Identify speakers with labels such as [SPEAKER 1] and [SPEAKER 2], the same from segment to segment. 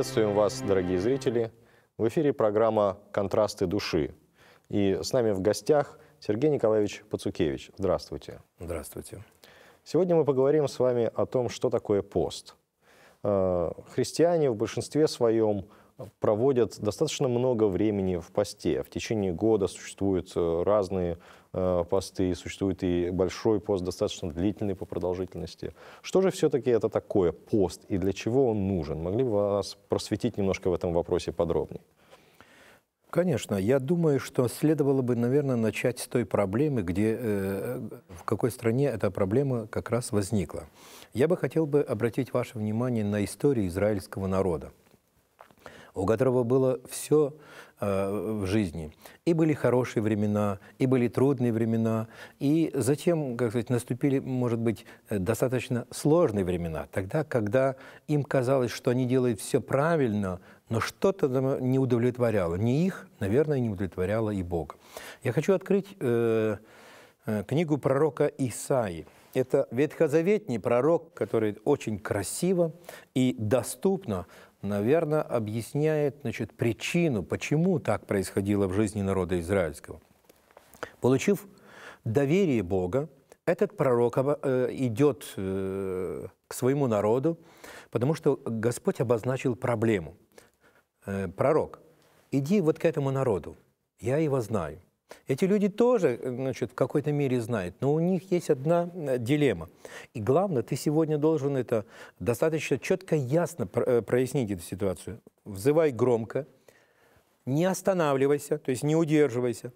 [SPEAKER 1] Приветствуем вас, дорогие зрители. В эфире программа «Контрасты души». И с нами в гостях Сергей Николаевич Пацукевич. Здравствуйте. Здравствуйте. Сегодня мы поговорим с вами о том, что такое пост. Э, христиане в большинстве своем проводят достаточно много времени в посте. В течение года существуют э, разные э, посты, существует и большой пост, достаточно длительный по продолжительности. Что же все-таки это такое пост и для чего он нужен? Могли бы вы просветить немножко в этом вопросе подробнее?
[SPEAKER 2] Конечно, я думаю, что следовало бы, наверное, начать с той проблемы, где, э, в какой стране эта проблема как раз возникла. Я бы хотел бы обратить ваше внимание на историю израильского народа у которого было все э, в жизни. И были хорошие времена, и были трудные времена, и затем, как сказать, наступили, может быть, э, достаточно сложные времена, тогда, когда им казалось, что они делают все правильно, но что-то не удовлетворяло. Не их, наверное, не удовлетворяло и Бога. Я хочу открыть э, э книгу пророка Исаии. Это ветхозаветний пророк, который очень красиво и доступно наверное, объясняет значит, причину, почему так происходило в жизни народа израильского. Получив доверие Бога, этот пророк э, идет э, к своему народу, потому что Господь обозначил проблему. Э, пророк, иди вот к этому народу, я его знаю – эти люди тоже значит, в какой-то мере знают, но у них есть одна э, дилемма. И главное, ты сегодня должен это достаточно четко, ясно э, прояснить эту ситуацию. Взывай громко, не останавливайся, то есть не удерживайся.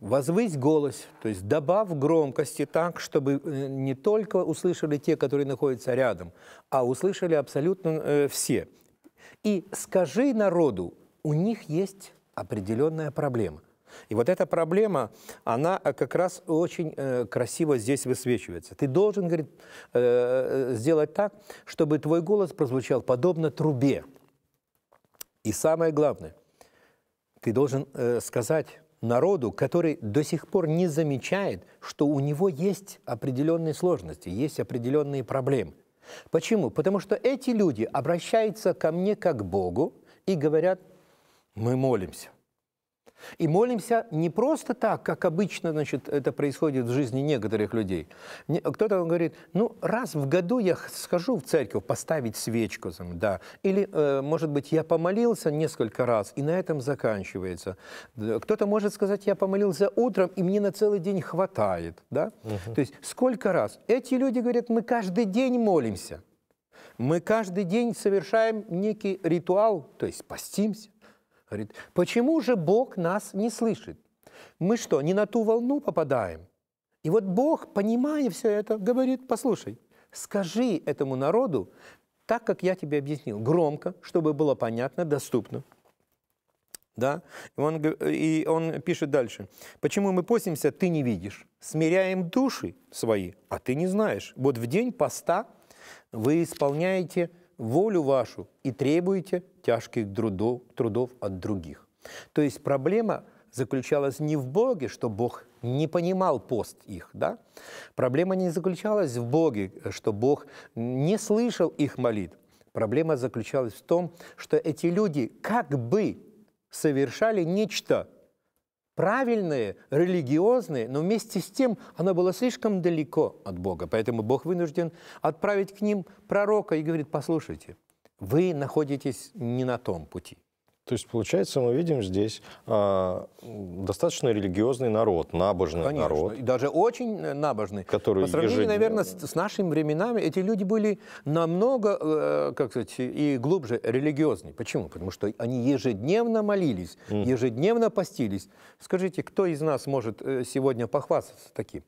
[SPEAKER 2] Возвысь голос, то есть добавь громкости так, чтобы э, не только услышали те, которые находятся рядом, а услышали абсолютно э, все. И скажи народу, у них есть определенная проблема. И вот эта проблема, она э, как раз очень э, красиво здесь высвечивается. Ты должен, говорит, э, сделать так, чтобы твой голос прозвучал подобно трубе. И самое главное, ты должен сказать народу, который до сих пор не замечает, что у него есть определенные сложности, есть определенные проблемы. Почему? Потому что эти люди обращаются ко мне как к Богу и говорят, мы молимся. И молимся не просто так, как обычно значит, это происходит в жизни некоторых людей. Кто-то говорит, ну раз в году я схожу в церковь поставить свечку, да. Или, э, может быть, я помолился несколько раз, и на этом заканчивается. Кто-то может сказать, я помолился утром, и мне на целый день хватает. Да? Угу. То есть сколько раз? Эти люди говорят, мы каждый день молимся. Мы каждый день совершаем некий ритуал, то есть постимся Говорит, почему же Бог нас не слышит? Мы что, не на ту волну попадаем? И вот Бог, понимая все это, говорит, послушай, скажи этому народу, так как я тебе объяснил, громко, чтобы было понятно, доступно. Да? И он, и он пишет дальше. «Почему мы постимся, ты не видишь? Смиряем души свои, а ты не знаешь. Вот в день поста вы исполняете волю вашу и требуете тяжких трудов, трудов от других. То есть проблема заключалась не в Боге, что Бог не понимал пост их, да? Проблема не заключалась в Боге, что Бог не слышал их молитв. Проблема заключалась в том, что эти люди как бы совершали нечто, правильное, религиозное, но вместе с тем оно было слишком далеко от Бога. Поэтому Бог вынужден
[SPEAKER 1] отправить к ним пророка и говорит, послушайте, вы находитесь не на том пути. То есть, получается, мы видим здесь э, достаточно религиозный народ, набожный Конечно, народ. И даже очень э, набожный. Который По сравнению, ежедневно...
[SPEAKER 2] наверное, с, с нашими временами, эти люди были намного, э, как сказать, и глубже религиозны. Почему? Потому что они ежедневно молились, ежедневно постились. Скажите, кто из нас может э, сегодня похвастаться таким?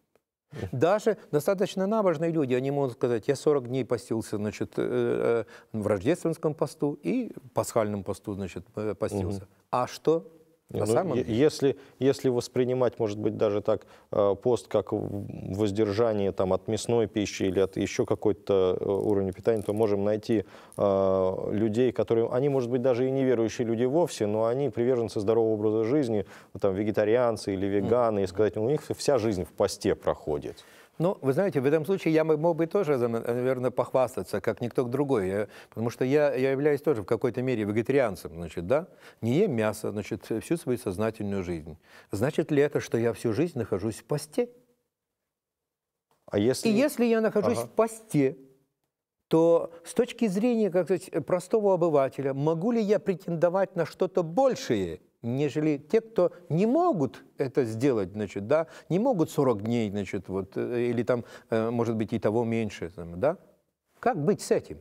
[SPEAKER 2] Даже достаточно набожные люди, они могут сказать, я 40 дней постился значит, э, э, в рождественском посту и пасхальном посту
[SPEAKER 1] значит, э, постился. Угу. А что
[SPEAKER 2] на ну, самом деле.
[SPEAKER 1] Если, если воспринимать, может быть, даже так э, пост как воздержание там, от мясной пищи или от еще какой-то э, уровня питания, то можем найти э, людей, которые, они, может быть, даже и неверующие люди вовсе, но они приверженцы здорового образа жизни, там, вегетарианцы или веганы, и сказать, у них вся жизнь в посте проходит.
[SPEAKER 2] Ну, вы знаете, в этом случае я мог бы тоже, наверное, похвастаться, как никто другой. Я, потому что я, я являюсь тоже в какой-то мере вегетарианцем, значит, да? Не ем мясо, значит, всю свою сознательную жизнь. Значит ли это, что я всю жизнь нахожусь в посте? А если... И если я нахожусь ага. в посте, то с точки зрения, как сказать, простого обывателя, могу ли я претендовать на что-то большее, нежели те, кто не могут это сделать, значит, да, не могут 40 дней, значит, вот, э, или там, э, может быть, и того меньше, да.
[SPEAKER 1] Как быть с этим?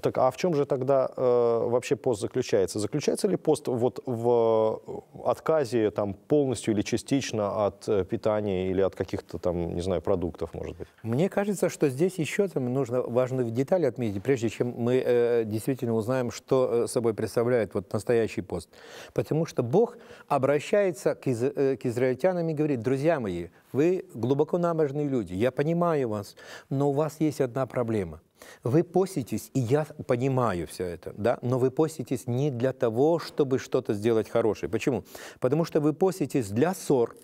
[SPEAKER 1] Так а в чем же тогда э, вообще пост заключается? Заключается ли пост вот в э, отказе там полностью или частично от э, питания или от каких-то там, не знаю, продуктов, может быть?
[SPEAKER 2] Мне кажется, что здесь еще там нужно важную деталь отметить, прежде чем мы э, действительно узнаем, что э, собой представляет вот настоящий пост. Потому что Бог обращается к, из, э, к израильтянам и говорит, друзья мои, вы глубоко набожные люди, я понимаю вас, но у вас есть одна проблема – вы поститесь, и я понимаю все это, да, но вы поститесь не для того, чтобы что-то сделать хорошее. Почему? Потому что вы поститесь для ссор.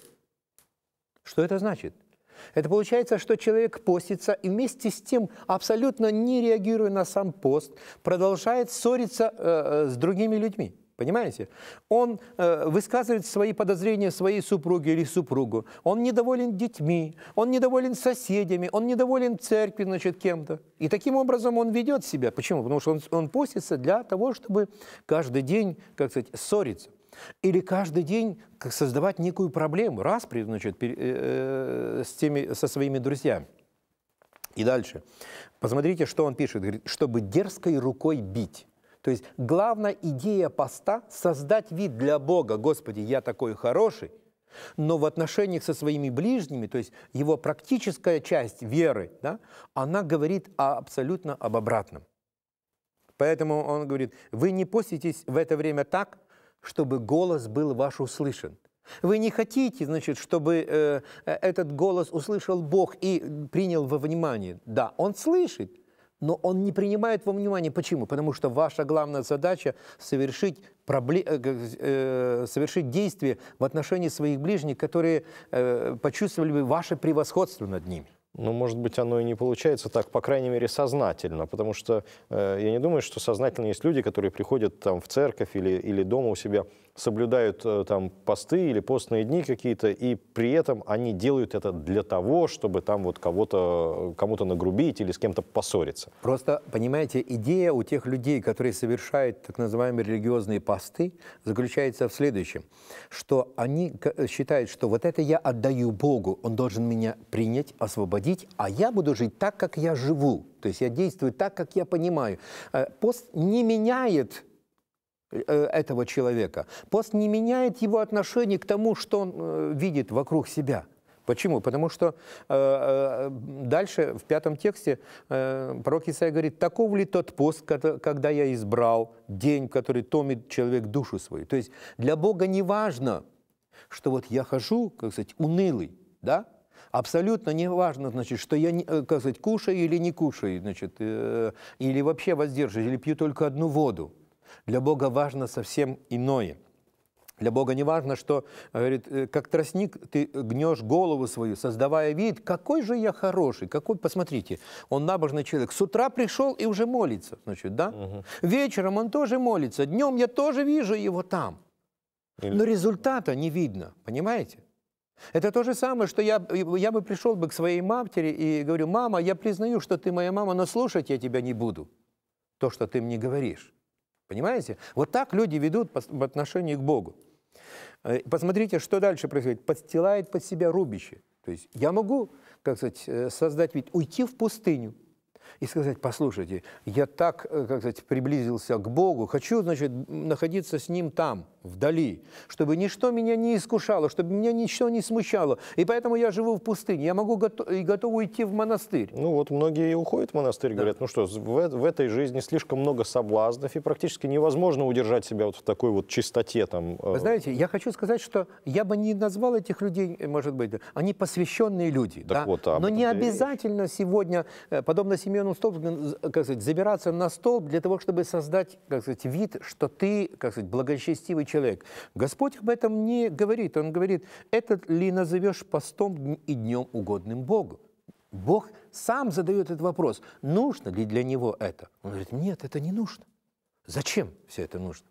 [SPEAKER 2] Что это значит? Это получается, что человек постится и вместе с тем, абсолютно не реагируя на сам пост, продолжает ссориться э, э с другими людьми. Понимаете? Он э, высказывает свои подозрения своей супруге или супругу. Он недоволен детьми, он недоволен соседями, он недоволен церкви, значит, кем-то. И таким образом он ведет себя. Почему? Потому что он, он постится для того, чтобы каждый день, как сказать, ссориться. Или каждый день как создавать некую проблему, распри, значит, э, э, с теми, со своими друзьями. И дальше. Посмотрите, что он пишет. Говорит, чтобы дерзкой рукой бить. То есть главная идея поста – создать вид для Бога. Господи, я такой хороший, но в отношениях со своими ближними, то есть его практическая часть веры, да, она говорит о, абсолютно об обратном. Поэтому он говорит, вы не поститесь в это время так, чтобы голос был ваш услышан. Вы не хотите, значит, чтобы э, э этот голос услышал Бог и принял во внимание. Да, он слышит, но он не принимает во внимание. Почему? Потому что ваша главная задача совершить, пробле... Э, э, э, совершить действия в отношении своих ближних, которые
[SPEAKER 1] э, почувствовали бы ваше превосходство над ними. Ну, может быть, оно и не получается так, по крайней мере, сознательно, потому что э, я не думаю, что сознательно есть люди, которые приходят там в церковь или, или дома у себя соблюдают э, там посты или постные дни какие-то, и при этом они делают это для того, чтобы там вот кого-то, э, кому-то нагрубить или с кем-то поссориться.
[SPEAKER 2] Просто, понимаете, идея у тех людей, которые совершают так называемые религиозные посты, заключается в следующем, что они э, считают, что вот это я отдаю Богу, Он должен меня принять, освободить, а я буду жить так, как я живу. То есть я действую так, как я понимаю. Пост не меняет Э, этого человека. Пост не меняет его отношение к тому, что он э, видит вокруг себя. Почему? Потому что э, э, дальше в пятом тексте э, пророк Исаия говорит, таков ли тот пост, когда я избрал день, в который томит человек душу свою. То есть для Бога не важно, что вот я хожу, как сказать, унылый, да, Абсолютно не важно, значит, что я, как сказать, кушаю или не кушаю, значит, э, или вообще воздерживаюсь, или пью только одну воду. Для Бога важно совсем иное. Для Бога не важно, что, э, говорит, э, как тростник ты гнешь голову свою, создавая вид, какой же я хороший, какой, посмотрите, он набожный человек. С утра пришел и уже молится, значит, да? Угу. Вечером он тоже молится, днем я тоже вижу его там. Или... Но результата не видно, понимаете? Это то же самое, что я, я бы пришел бы к своей матери и говорю, мама, я признаю, что ты моя мама, но слушать я тебя не буду, то, что ты мне говоришь. Понимаете? Вот так люди ведут в отношении к Богу. Э, посмотрите, что дальше происходит. Подстилает под себя рубище. То есть я могу, как сказать, э, создать ведь уйти в пустыню – и сказать, послушайте, я так, э, как сказать, приблизился к Богу, хочу, значит, находиться с Ним там, вдали, чтобы ничто меня не искушало, чтобы меня ничто не смущало,
[SPEAKER 1] и поэтому я живу в пустыне, я могу готов, и готов уйти в монастырь. Ну вот многие уходят в монастырь, да. говорят, ну что, в, э, в этой жизни слишком много соблазнов, и практически невозможно удержать себя вот в такой вот чистоте там. Э, Вы
[SPEAKER 2] знаете, я хочу сказать, что я бы не назвал этих людей, может быть, они посвященные люди, так да? вот, а Но не обязательно сегодня, подобно семье одновременно столб, э, как сказать, забираться на столб для того, чтобы создать, как сказать, вид, что ты, как сказать, благочестивый человек. Господь об этом не говорит. Он говорит, этот ли назовешь постом и днем угодным Богу? Бог сам задает этот вопрос,
[SPEAKER 1] нужно ли для него это? Он говорит, нет, это не нужно. Зачем все это нужно?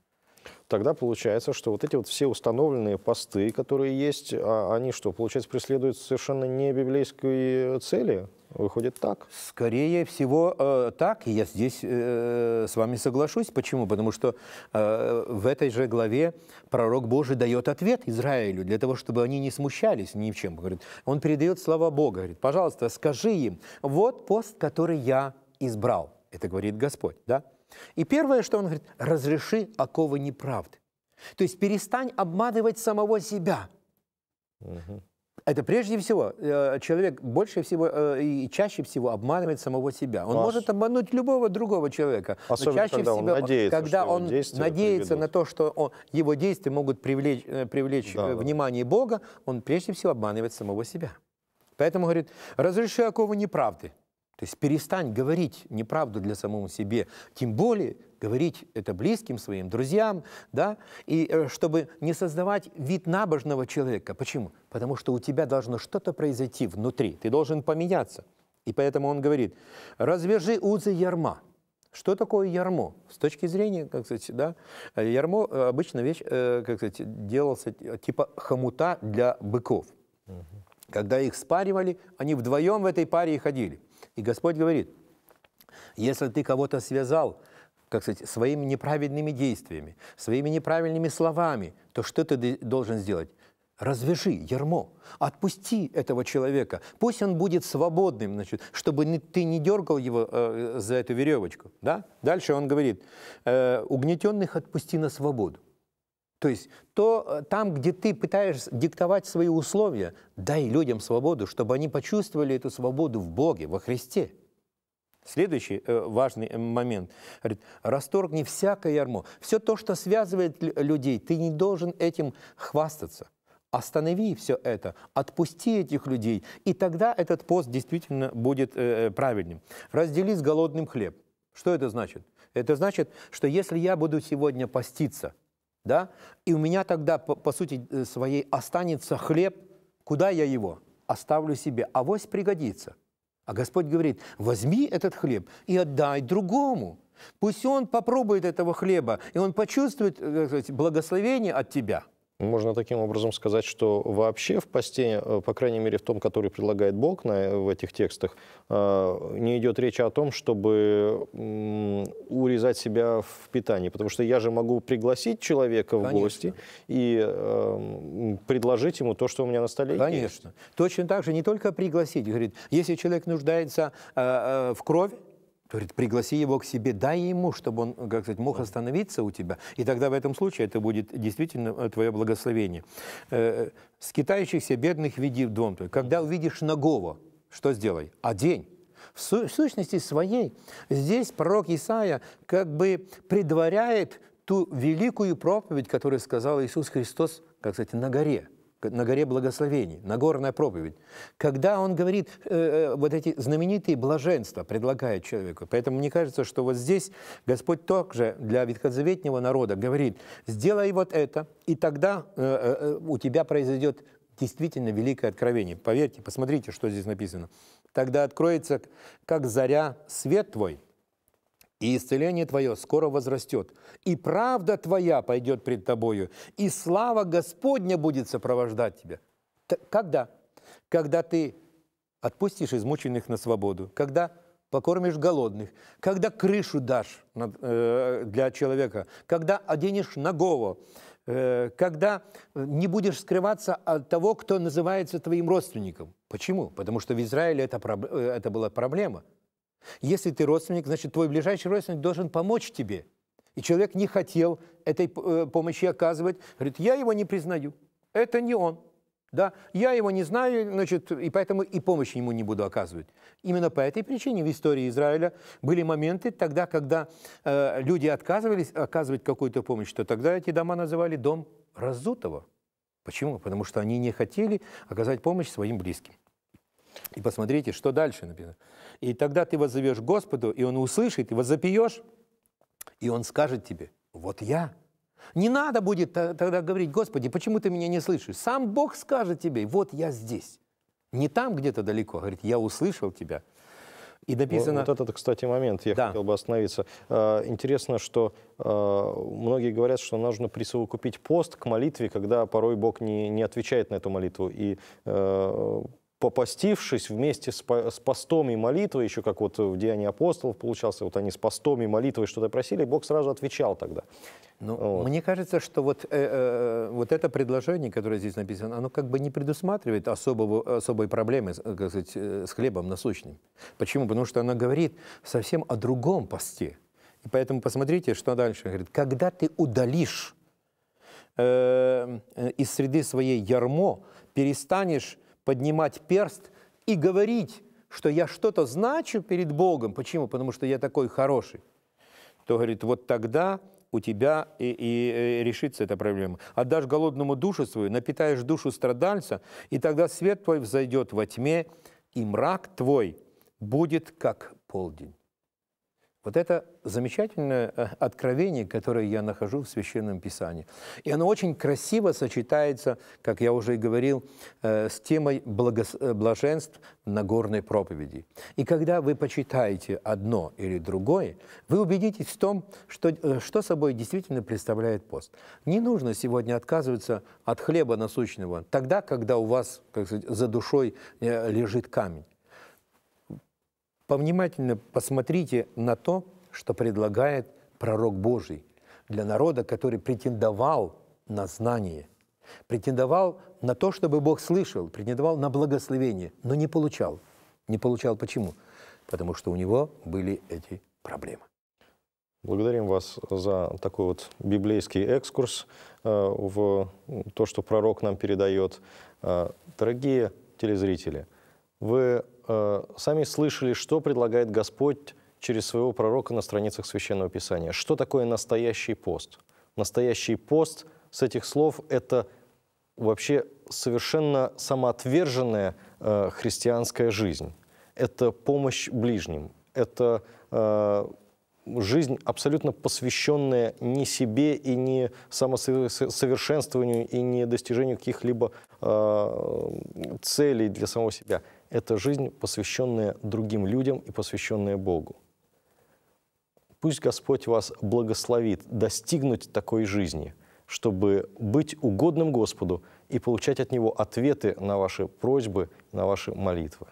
[SPEAKER 1] Тогда получается, что вот эти вот все установленные посты, которые есть, а они что, получается, преследуют совершенно не библейские цели? Выходит так. Скорее всего,
[SPEAKER 2] э, так, и Я здесь э, с вами соглашусь. Почему? Потому что э, в этой же главе пророк Божий дает ответ Израилю, для того, чтобы они не смущались ни в чем. Говорит, он передает слова Бога. Говорит, пожалуйста, скажи им, вот пост, который я избрал. Это говорит Господь, да? И первое, что он говорит, разреши оковы неправды. То есть перестань обманывать самого себя. Угу. Это прежде всего, э, человек больше всего э, и чаще всего обманывает самого себя. Он Ас... может обмануть любого другого человека. Особенно, но чаще когда всего, он надеется, когда он надеется приведут. на то, что он, его действия могут привлечь, э, привлечь да, внимание да. Бога, он прежде всего обманывает самого себя. Поэтому говорит, разреши оковы неправды, то есть перестань говорить неправду для самого себе, тем более говорить это близким своим, друзьям, да, и э, чтобы не создавать вид набожного человека. Почему? Потому что у тебя должно что-то произойти внутри, ты должен поменяться. И поэтому он говорит, развяжи узы ярма. Что такое ярмо? С точки зрения, как сказать, да, э, ярмо э, обычно вещь, как сказать, делался типа хомута для быков. Угу. Когда их спаривали, они вдвоем в этой паре и ходили. И Господь говорит, если ты кого-то связал, как сказать, своими неправедными действиями, своими неправильными словами, то что ты должен сделать? Развяжи ермо, отпусти этого человека, пусть он будет свободным, значит, чтобы ты не дергал его э, за эту веревочку. Да? Дальше он говорит, э, угнетенных отпусти на свободу. То есть то, э, там, где ты пытаешься диктовать свои условия, дай людям свободу, чтобы они почувствовали эту свободу в Боге, во Христе. Следующий э, важный э, момент. Говорит, расторгни всякое ярмо. Все то, что связывает людей, ты не должен этим хвастаться. Останови все это, отпусти этих людей, и тогда этот пост действительно будет э, правильным. Раздели с голодным хлеб. Что это значит? Это значит, что если я буду сегодня поститься – да? И у меня тогда, по, по сути э, своей, останется хлеб, куда я его? Оставлю себе, авось пригодится. А Господь говорит, возьми этот хлеб и отдай другому. Пусть он попробует этого хлеба, и он почувствует э,
[SPEAKER 1] сказать, благословение от тебя – можно таким образом сказать, что вообще в посте, э, по крайней мере в том, который предлагает Бог на, э, в этих текстах, э, не идет речи о том, чтобы урезать себя в питании. Потому что я же могу пригласить человека Конечно. в гости и предложить ему то, что у меня на столе Конечно. есть.
[SPEAKER 2] Конечно. Точно так же не только пригласить. Говорит, если человек нуждается в крови, Говорит, пригласи его к себе, дай ему, чтобы он, как сказать, мог остановиться у тебя. И тогда в этом случае это будет действительно э, твое благословение. Э, э, Скитающихся бедных веди в дом твой. Когда увидишь нагого, что сделай? Одень. В сущности своей здесь пророк Исаия как бы предваряет ту великую проповедь, которую сказал Иисус Христос, как сказать, на горе – на горе благословений, на горная проповедь, когда он говорит э, э, вот эти знаменитые блаженства, предлагает человеку. Поэтому мне кажется, что вот здесь Господь также для ветхозаветнего народа говорит, сделай вот это, и тогда э, э, э у тебя произойдет действительно великое откровение. Поверьте, посмотрите, что здесь написано. Тогда откроется, как заря, свет твой – и исцеление Твое скоро возрастет, и правда Твоя пойдет пред Тобою, и слава Господня будет сопровождать Тебя». Т когда? Когда ты отпустишь измученных на свободу, когда покормишь голодных, когда крышу дашь э, для человека, когда оденешь нагого, э, когда э, не будешь скрываться от того, кто называется твоим родственником. Почему? Потому что в Израиле это, это была проблема – если ты родственник, значит, твой ближайший родственник должен помочь тебе. И человек не хотел этой э, помощи оказывать. Говорит, я его не признаю. Это не он. Да? Я его не знаю, значит, и поэтому и помощь ему не буду оказывать. Именно по этой причине в истории Израиля были моменты тогда, когда э, люди отказывались оказывать какую-то помощь, то тогда эти дома называли дом разутого. Почему? Потому что они не хотели оказать помощь своим близким. И посмотрите, что дальше написано. И тогда ты возовешь Господу, и Он услышит, и возопьешь, и Он скажет тебе, вот я. Не надо будет тогда говорить, Господи, почему ты меня не слышишь? Сам Бог скажет тебе, вот я здесь.
[SPEAKER 1] Не там где-то далеко, а говорит, я услышал тебя. И ну, написано... Вот, вот этот, кстати, момент, я да. хотел бы остановиться. Э, интересно, что э, многие говорят, что нужно присовокупить пост к молитве, когда порой Бог не, не отвечает на эту молитву. И э, попастившись вместе с, с постом и молитвой, еще как вот в Деянии апостолов получался, вот они с постом и молитвой что-то просили, и Бог сразу отвечал тогда. Ну, вот. Мне кажется,
[SPEAKER 2] что вот, э, э, э, вот это предложение, которое здесь написано, оно как бы не предусматривает особого, особой проблемы как сказать, э, с хлебом насущным. Почему? Потому что оно говорит совсем о другом посте. И поэтому посмотрите, что дальше. Говорит, когда ты удалишь э, э из среды своей ярмо, перестанешь поднимать перст и говорить, что я что-то значу перед Богом. Почему? Потому что я такой хороший. То говорит, вот тогда у тебя и, и, и решится эта проблема. Отдашь голодному душу свою, напитаешь душу страдальца, и тогда свет твой взойдет во тьме, и мрак твой будет как полдень. Вот это замечательное э, откровение, которое я нахожу в Священном Писании. И оно очень красиво сочетается, как я уже и говорил, э, с темой благос... Э, блаженств Нагорной проповеди. И когда вы почитаете одно или другое, вы убедитесь в том, что, что собой действительно представляет пост. Не нужно сегодня отказываться от хлеба насущного, тогда, когда у вас как сказать, за душой лежит камень повнимательно посмотрите на то, что предлагает пророк Божий для народа, который претендовал на знание, претендовал на то, чтобы Бог слышал, претендовал на благословение, но не получал. Не получал почему? Потому что у него
[SPEAKER 1] были эти проблемы. Благодарим вас за такой вот библейский экскурс э, в то, что пророк нам передает. Э, дорогие телезрители, вы Э, сами слышали, что предлагает Господь через своего пророка на страницах Священного Писания. Что такое настоящий пост? Настоящий пост с этих слов – это вообще совершенно самоотверженная э, христианская жизнь. Это помощь ближним, это э, жизнь, абсолютно посвященная не себе и не самосовершенствованию и не достижению каких-либо э, целей для самого себя –– это жизнь, посвященная другим людям и посвященная Богу. Пусть Господь вас благословит достигнуть такой жизни, чтобы быть угодным Господу и получать от Него ответы на ваши просьбы, на ваши молитвы.